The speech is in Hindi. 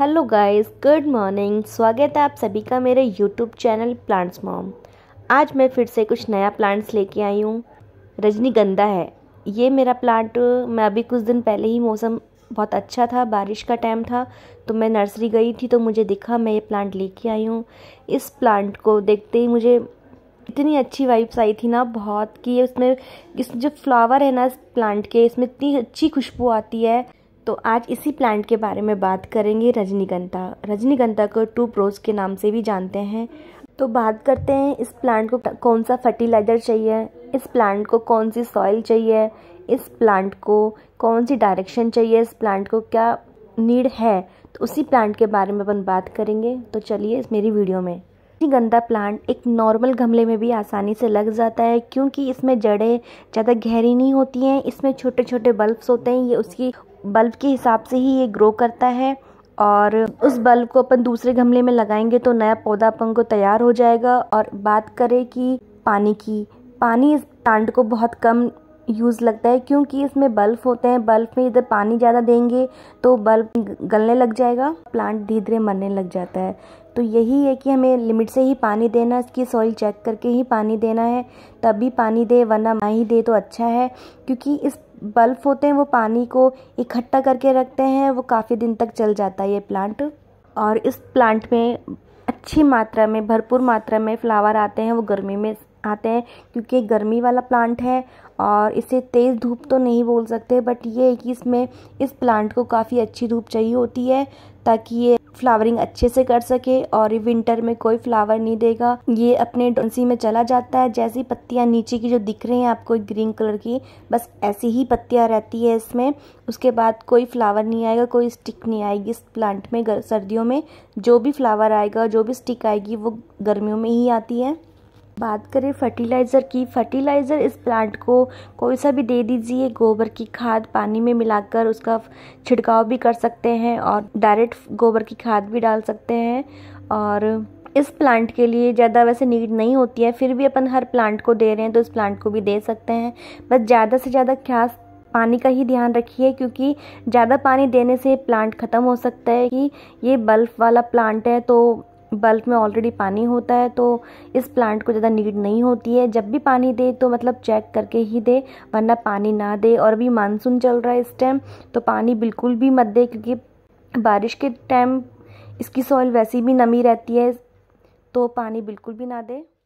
हेलो गाइस गुड मॉर्निंग स्वागत है आप सभी का मेरे यूट्यूब चैनल प्लांट्स मॉम आज मैं फिर से कुछ नया प्लांट्स लेके आई हूँ रजनीगंधा है ये मेरा प्लांट मैं अभी कुछ दिन पहले ही मौसम बहुत अच्छा था बारिश का टाइम था तो मैं नर्सरी गई थी तो मुझे दिखा मैं ये प्लांट लेके आई हूँ इस प्लांट को देखते ही मुझे इतनी अच्छी वाइब्स आई थी ना बहुत कि उसमें इस जो फ्लावर है ना इस प्लांट के इसमें इतनी अच्छी खुशबू आती है तो आज इसी प्लांट के बारे में बात करेंगे रजनीगंधा रजनीगंधा को टू प्रोज के नाम से भी जानते हैं तो बात करते हैं इस प्लांट को कौन सा फर्टिलाइज़र चाहिए इस प्लांट को कौन सी सॉइल चाहिए इस प्लांट को कौन सी डायरेक्शन चाहिए इस प्लांट को क्या नीड है तो उसी प्लांट के बारे में अपन बात करेंगे तो चलिए इस मेरी वीडियो में रजनीगंधा प्लांट एक नॉर्मल गमले में भी आसानी से लग जाता है क्योंकि इसमें जड़ें ज़्यादा गहरी नहीं होती हैं इसमें छोटे छोटे बल्ब्स होते हैं ये उसकी बल्ब के हिसाब से ही ये ग्रो करता है और उस बल्ब को अपन दूसरे गमले में लगाएंगे तो नया पौधा अपन को तैयार हो जाएगा और बात करें कि पानी की पानी इस प्लांट को बहुत कम यूज़ लगता है क्योंकि इसमें बल्ब होते हैं बल्ब में इधर पानी ज़्यादा देंगे तो बल्ब गलने लग जाएगा प्लांट धीरे धीरे मरने लग जाता है तो यही है कि हमें लिमिट से ही पानी देना इसकी सॉइल चेक करके ही पानी देना है तभी पानी दे वरना ना ही दे तो अच्छा है क्योंकि इस बल्ब होते हैं वो पानी को इकट्ठा करके रखते हैं वो काफ़ी दिन तक चल जाता है ये प्लांट और इस प्लांट में अच्छी मात्रा में भरपूर मात्रा में फ्लावर आते हैं वो गर्मी में आते हैं क्योंकि गर्मी वाला प्लांट है और इसे तेज़ धूप तो नहीं बोल सकते बट ये है कि इसमें इस प्लांट को काफ़ी अच्छी धूप चाहिए होती है ताकि ये फ्लावरिंग अच्छे से कर सके और ये विंटर में कोई फ्लावर नहीं देगा ये अपने डोंसी में चला जाता है जैसी पत्तियाँ नीचे की जो दिख रही हैं आपको ग्रीन कलर की बस ऐसी ही पत्तियाँ रहती है इसमें उसके बाद कोई फ्लावर नहीं आएगा कोई स्टिक नहीं आएगी इस प्लांट में सर्दियों में जो भी फ्लावर आएगा जो भी स्टिक आएगी वो गर्मियों में ही आती है बात करें फर्टिलाइज़र की फर्टिलाइज़र इस प्लांट को कोई सा भी दे दीजिए गोबर की खाद पानी में मिलाकर उसका छिड़काव भी कर सकते हैं और डायरेक्ट गोबर की खाद भी डाल सकते हैं और इस प्लांट के लिए ज़्यादा वैसे नीड नहीं होती है फिर भी अपन हर प्लांट को दे रहे हैं तो इस प्लांट को भी दे सकते हैं बस ज़्यादा से ज़्यादा ख्यास पानी का ही ध्यान रखिए क्योंकि ज़्यादा पानी देने से प्लांट ख़त्म हो सकता है कि ये बल्ब वाला प्लांट है तो बल्ब में ऑलरेडी पानी होता है तो इस प्लांट को ज़्यादा नीड नहीं होती है जब भी पानी दे तो मतलब चेक करके ही दे वरना पानी ना दे और अभी मानसून चल रहा है इस टाइम तो पानी बिल्कुल भी मत दे क्योंकि बारिश के टाइम इसकी सॉइल वैसी भी नमी रहती है तो पानी बिल्कुल भी ना दे